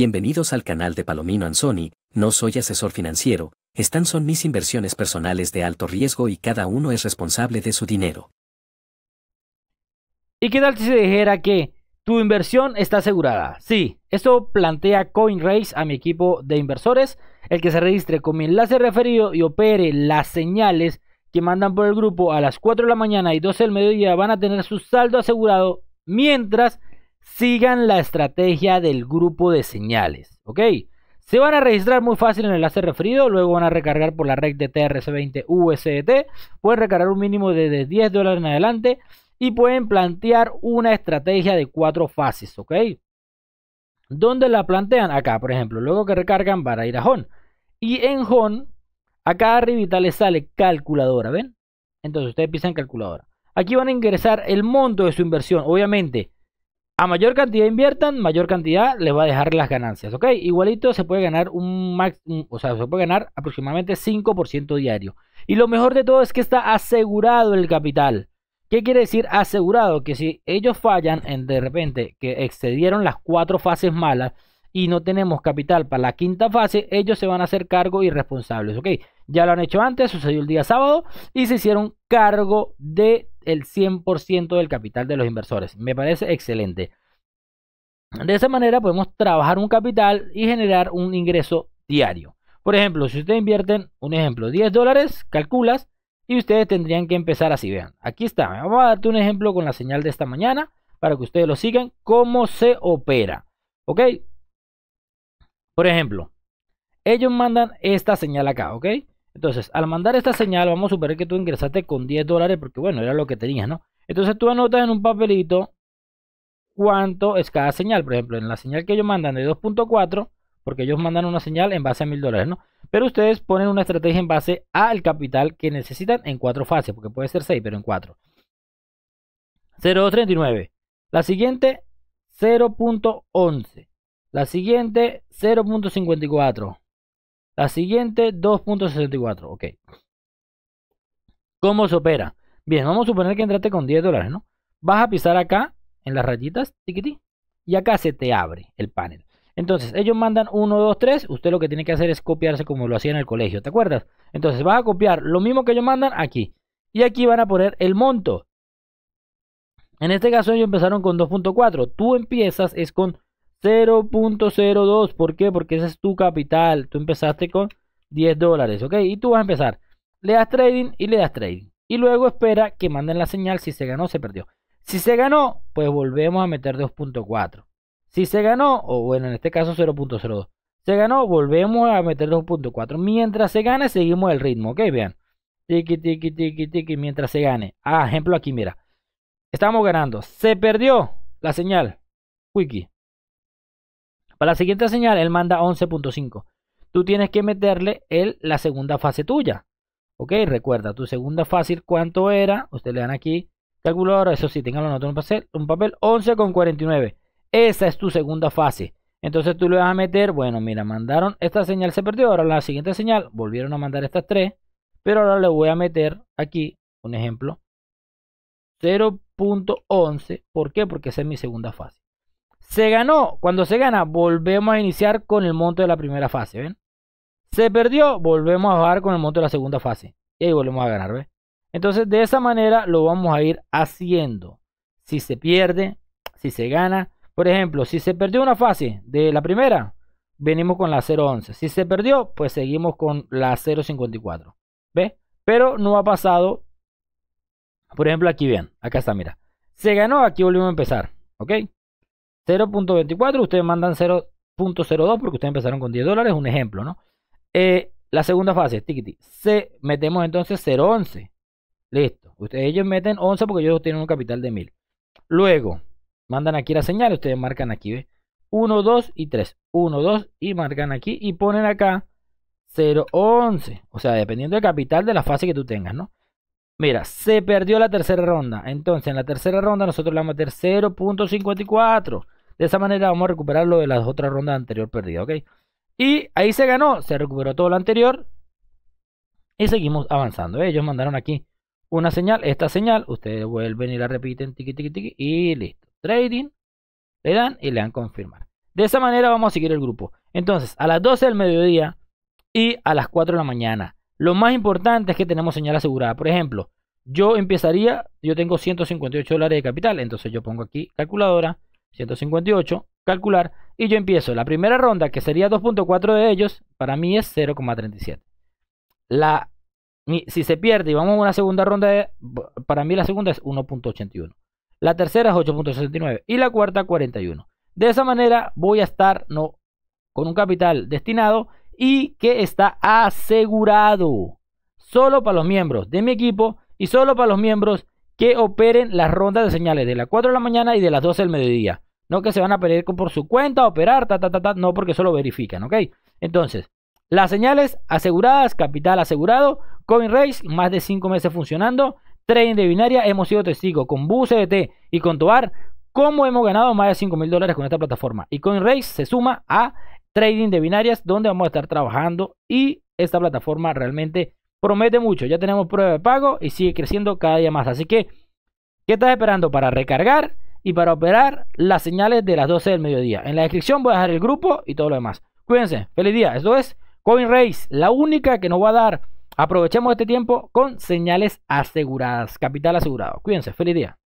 Bienvenidos al canal de Palomino Anzoni, no soy asesor financiero, Están son mis inversiones personales de alto riesgo y cada uno es responsable de su dinero. ¿Y qué tal si se dijera que tu inversión está asegurada? Sí, esto plantea CoinRace a mi equipo de inversores, el que se registre con mi enlace referido y opere las señales que mandan por el grupo a las 4 de la mañana y 12 del mediodía van a tener su saldo asegurado mientras sigan la estrategia del grupo de señales, ¿ok? Se van a registrar muy fácil en el enlace referido, luego van a recargar por la red de TRC20 USDT, pueden recargar un mínimo de, 10 dólares en adelante y pueden plantear una estrategia de cuatro fases, ¿ok? ¿Dónde la plantean? Acá, por ejemplo, luego que recargan van a ir a HON. Y en HON, acá arriba les sale calculadora, ¿ven? Entonces ustedes pisan calculadora. Aquí van a ingresar el monto de su inversión, obviamente a mayor cantidad inviertan, mayor cantidad les va a dejar las ganancias, ¿ok? Igualito se puede ganar un max, o sea, se puede ganar aproximadamente 5% diario. Y lo mejor de todo es que está asegurado el capital. ¿Qué quiere decir asegurado? Que si ellos fallan en de repente que excedieron las cuatro fases malas, y no tenemos capital para la quinta fase, ellos se van a hacer cargo y responsables. ¿ok? Ya lo han hecho antes, sucedió el día sábado y se hicieron cargo del el 100% del capital de los inversores. Me parece excelente. De esa manera podemos trabajar un capital y generar un ingreso diario. Por ejemplo, si ustedes invierten, un ejemplo, 10 dólares, calculas y ustedes tendrían que empezar así. Vean, aquí está. Vamos a darte un ejemplo con la señal de esta mañana para que ustedes lo sigan, cómo se opera. ¿Ok? Por ejemplo, ellos mandan esta señal acá, ¿ok? Entonces, al mandar esta señal, vamos a suponer que tú ingresaste con 10 dólares, porque bueno, era lo que tenías, ¿no? Entonces tú anotas en un papelito cuánto es cada señal. Por ejemplo, en la señal que ellos mandan de 2.4, porque ellos mandan una señal en base a 1000 dólares, ¿no? Pero ustedes ponen una estrategia en base al capital que necesitan en cuatro fases, porque puede ser 6, pero en 4. 0.39. La siguiente, 0.11. La siguiente 0.54. La siguiente 2.64. Ok. ¿Cómo se opera? Bien, vamos a suponer que entraste con 10 dólares, ¿no? Vas a pisar acá en las rayitas, tiquití, y acá se te abre el panel. Entonces, ellos mandan 1, 2, 3. Usted lo que tiene que hacer es copiarse como lo hacía en el colegio, ¿te acuerdas? Entonces, vas a copiar lo mismo que ellos mandan aquí. Y aquí van a poner el monto. En este caso ellos empezaron con 2.4. Tú empiezas es con 0.02. ¿Por qué? Porque ese es tu capital. Tú empezaste con 10 dólares, ¿ok? Y tú vas a empezar. Le das trading y le das trading. Y luego espera que manden la señal si se ganó se perdió. Si se ganó, pues volvemos a meter 2.4. Si se ganó, o bueno, en este caso 0.02. Se ganó, volvemos a meter 2.4. Mientras se gane, seguimos el ritmo, ¿ok? Vean. Tiki, tiki, tiki, tiki, mientras se gane. Ah, ejemplo aquí, mira. Estamos ganando. Se perdió la señal. Wiki. Para la siguiente señal, él manda 11.5. Tú tienes que meterle el, la segunda fase tuya. Ok, recuerda, tu segunda fase, ¿cuánto era? Ustedes le dan aquí, calculadora, eso sí, tenganlo anotado en un papel, un papel 11.49. Esa es tu segunda fase. Entonces tú le vas a meter, bueno, mira, mandaron, esta señal se perdió, ahora la siguiente señal, volvieron a mandar estas tres, pero ahora le voy a meter aquí, un ejemplo, 0.11, ¿por qué? Porque esa es mi segunda fase. Se ganó, cuando se gana, volvemos a iniciar con el monto de la primera fase, ¿ven? Se perdió, volvemos a bajar con el monto de la segunda fase. Y ahí volvemos a ganar, ¿ven? Entonces, de esa manera lo vamos a ir haciendo. Si se pierde, si se gana. Por ejemplo, si se perdió una fase de la primera, venimos con la 0.11. Si se perdió, pues seguimos con la 0.54. ¿ve? Pero no ha pasado. Por ejemplo, aquí ¿ven? Acá está, mira. Se ganó, aquí volvemos a empezar. ¿Ok? 0.24, ustedes mandan 0.02 porque ustedes empezaron con 10 dólares, un ejemplo, ¿no? Eh, la segunda fase, tiquiti, se, metemos entonces 0.11. Listo. Ustedes, ellos meten 11 porque ellos tienen un capital de 1000. Luego, mandan aquí la señal, ustedes marcan aquí, ¿ves? 1, 2 y 3. 1, 2 y marcan aquí y ponen acá 0.11. O sea, dependiendo del capital de la fase que tú tengas, ¿no? Mira, se perdió la tercera ronda. Entonces, en la tercera ronda nosotros le vamos a meter 0.54. De esa manera vamos a recuperar lo de las otras rondas anterior perdidas, Y ahí se ganó, se recuperó todo lo anterior. Y seguimos avanzando. ¿eh? Ellos mandaron aquí una señal, esta señal. Ustedes vuelven y la repiten, tiqui, y listo. Trading, le dan y le dan confirmar. De esa manera vamos a seguir el grupo. Entonces, a las 12 del mediodía y a las 4 de la mañana. Lo más importante es que tenemos señal asegurada. Por ejemplo, yo empezaría, yo tengo 158 dólares de capital, entonces yo pongo aquí calculadora 158, calcular, y yo empiezo la primera ronda, que sería 2.4 de ellos, para mí es 0,37. La, si se pierde y vamos a una segunda ronda, para mí la segunda es 1.81. La tercera es 8.69 y la cuarta 41. De esa manera voy a estar no, con un capital destinado y que está asegurado solo para los miembros de mi equipo y solo para los miembros que operen las rondas de señales de las 4 de la mañana y de las 12 del mediodía. No que se van a perder por su cuenta, operar, ta, ta, ta, ta, no porque solo verifican, ¿ok? Entonces, las señales aseguradas, capital asegurado, CoinRace, más de 5 meses funcionando, trading de binaria, hemos sido testigos con BUCDT y con Tobar, cómo hemos ganado más de 5 mil dólares con esta plataforma. Y CoinRace se suma a trading de binarias, donde vamos a estar trabajando y esta plataforma realmente promete mucho. Ya tenemos prueba de pago y sigue creciendo cada día más. Así que, ¿qué estás esperando para recargar? y para operar las señales de las 12 del mediodía. En la descripción voy a dejar el grupo y todo lo demás. Cuídense, feliz día. Esto es Coin Race, la única que nos va a dar. Aprovechemos este tiempo con señales aseguradas, capital asegurado. Cuídense, feliz día.